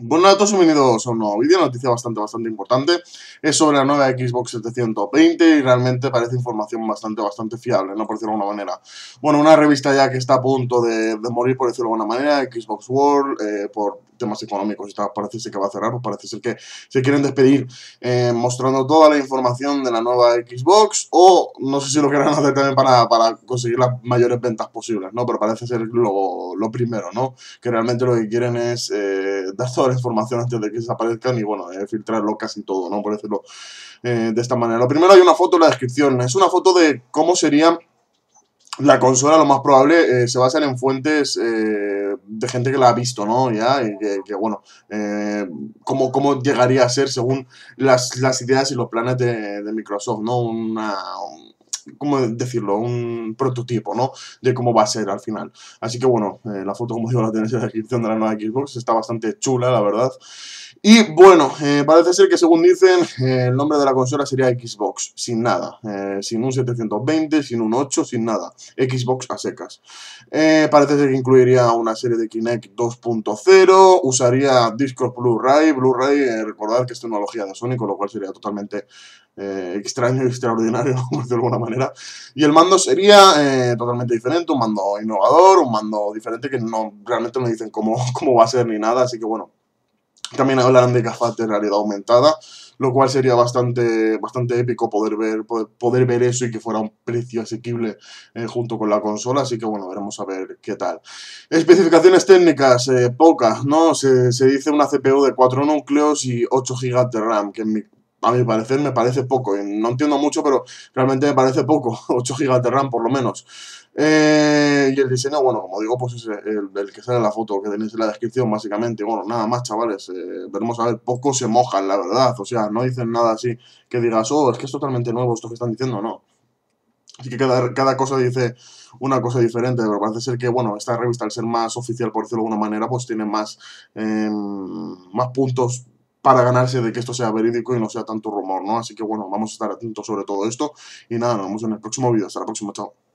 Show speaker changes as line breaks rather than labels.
Bueno, todos bienvenidos a un nuevo vídeo, noticia bastante, bastante importante. Es sobre la nueva Xbox 720 y realmente parece información bastante, bastante fiable, no por decirlo de alguna manera. Bueno, una revista ya que está a punto de, morir, por decirlo de alguna manera, Xbox World, eh, por temas económicos, está, parece ser que va a cerrar, pues parece ser que se quieren despedir eh, mostrando toda la información de la nueva Xbox o no sé si lo querrán hacer también para, para conseguir las mayores ventas posibles, ¿no? Pero parece ser lo, lo primero, ¿no? Que realmente lo que quieren es... Eh, dar toda la información antes de que desaparezcan y bueno, eh, filtrarlo casi todo, ¿no? Por decirlo eh, de esta manera. Lo primero hay una foto en la descripción, es una foto de cómo sería la consola lo más probable eh, se basan en fuentes de gente que la ha visto, ¿no? Ya, y que, bueno, cómo, llegaría a ser según las, ideas y los planes de, Microsoft, ¿no? Una, ¿cómo decirlo? Un prototipo, ¿no? De cómo va a ser al final. Así que bueno, eh, la foto, como digo, la tenéis en la descripción de la nueva Xbox. Está bastante chula, la verdad. Y bueno, eh, parece ser que según dicen, eh, el nombre de la consola sería Xbox, sin nada, sin un 720, sin un 8, sin nada, Xbox a secas. parece ser que incluiría una serie de Kinect 2.0, usaría discos Blu-ray, Blu-ray, recordad que es tecnología de Sony, con lo cual sería totalmente eh, extraño y extraordinario, de alguna manera. Y el mando sería eh, totalmente diferente, un mando innovador, un mando diferente que no realmente no dicen cómo, cómo va a ser ni nada, así que bueno. También hablarán de gafas de realidad aumentada, lo cual sería bastante, bastante épico poder ver, poder, ver eso y que fuera un precio asequible eh, junto con la consola, así que bueno, veremos a ver qué tal. Especificaciones técnicas, pocas, ¿no? Se, se dice una CPU de 4 núcleos y 8 GB de RAM, que en mi a mi parecer me parece poco. No entiendo mucho, pero realmente me parece poco. 8 GB de RAM por lo menos. Eh, y el diseño, bueno, como digo, pues es el, que sale en la foto, que tenéis en la descripción básicamente. Bueno, nada más, chavales. Eh, veremos a ver, poco se mojan, la verdad. O sea, no dicen nada así que digas, oh, es que es totalmente nuevo esto que están diciendo, no. Así que cada, cada, cosa dice una cosa diferente, pero parece ser que, bueno, esta revista al ser más oficial, por decirlo de alguna manera, pues tiene más, em, más puntos para ganarse de que esto sea verídico y no sea tanto rumor, ¿no? Así que bueno, vamos a estar atentos sobre todo esto. Y nada, nos vemos en el próximo video. Hasta la próxima, chao.